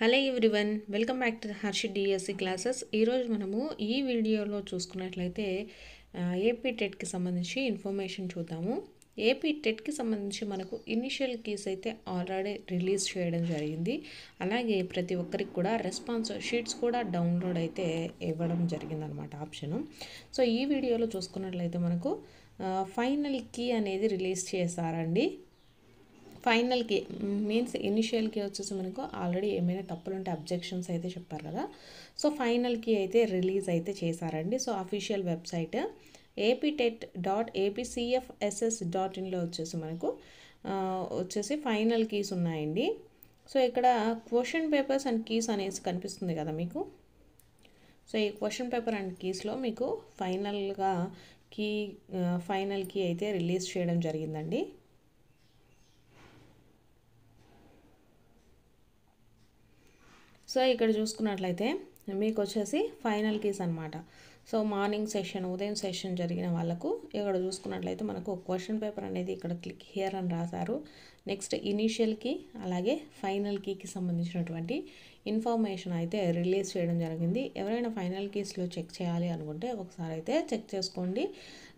hello everyone welcome back to Harshi DSC classes ఈరోజు మనము ఈ వీడియోలో చూసుకున్నట్లయితే ఏపీ టెట్కి సంబంధించి ఇన్ఫర్మేషన్ చూద్దాము ఏపీ టెట్కి సంబంధించి మనకు ఇనిషియల్ కీస్ అయితే ఆల్రెడీ రిలీజ్ చేయడం జరిగింది అలాగే ప్రతి ఒక్కరికి కూడా రెస్పాన్స్ షీట్స్ కూడా డౌన్లోడ్ అయితే ఇవ్వడం జరిగిందనమాట ఆప్షను సో ఈ వీడియోలో చూసుకున్నట్లయితే మనకు ఫైనల్ కీ అనేది రిలీజ్ చేశారండి ఫైనల్కి మీన్స్ ఇనిషియల్కి వచ్చేసి మనకు ఆల్రెడీ ఏమైనా తప్పులు ఉంటే అబ్జెక్షన్స్ అయితే చెప్పారు కదా సో ఫైనల్కి అయితే రిలీజ్ అయితే చేశారండి so official website aptet dot apcfss dot ఇన్లో వచ్చేసి మనకు వచ్చేసి ఫైనల్ కీస్ ఉన్నాయండి సో ఇక్కడ క్వశ్చన్ పేపర్స్ అండ్ కీస్ అనేసి కనిపిస్తుంది కదా మీకు సో ఈ క్వశ్చన్ పేపర్ అండ్ కీస్లో మీకు ఫైనల్గా కీ ఫైనల్ కీ అయితే రిలీజ్ చేయడం జరిగిందండి సో ఇక్కడ చూసుకున్నట్లయితే మీకు వచ్చేసి ఫైనల్ కీస్ అనమాట సో మార్నింగ్ సెషన్ ఉదయం సెషన్ జరిగిన వాళ్ళకు ఇక్కడ చూసుకున్నట్లయితే మనకు క్వశ్చన్ పేపర్ అనేది ఇక్కడ క్లిక్ హియర్ అని రాశారు నెక్స్ట్ ఇనీషియల్కి అలాగే ఫైనల్ కీకి సంబంధించినటువంటి ఇన్ఫర్మేషన్ అయితే రిలీజ్ చేయడం జరిగింది ఎవరైనా ఫైనల్ కీస్లో చెక్ చేయాలి అనుకుంటే ఒకసారి అయితే చెక్ చేసుకోండి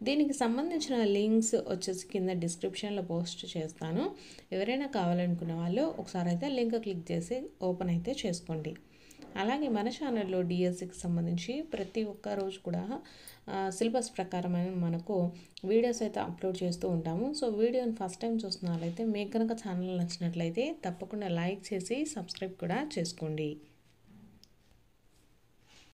దీనికి సంబంధించిన లింక్స్ వచ్చేసి కింద డిస్క్రిప్షన్లో పోస్ట్ చేస్తాను ఎవరైనా కావాలనుకున్న వాళ్ళు ఒకసారి అయితే లింక్ క్లిక్ చేసి ఓపెన్ అయితే చేసుకోండి అలాగే మన ఛానల్లో డిఎస్సికి సంబంధించి ప్రతి ఒక్క రోజు కూడా సిలబస్ ప్రకారమైన మనకు వీడియోస్ అయితే అప్లోడ్ చేస్తూ ఉంటాము సో వీడియోని ఫస్ట్ టైం చూస్తున్న వాళ్ళైతే మీకు కనుక ఛానల్ నచ్చినట్లయితే తప్పకుండా లైక్ చేసి సబ్స్క్రైబ్ కూడా చేసుకోండి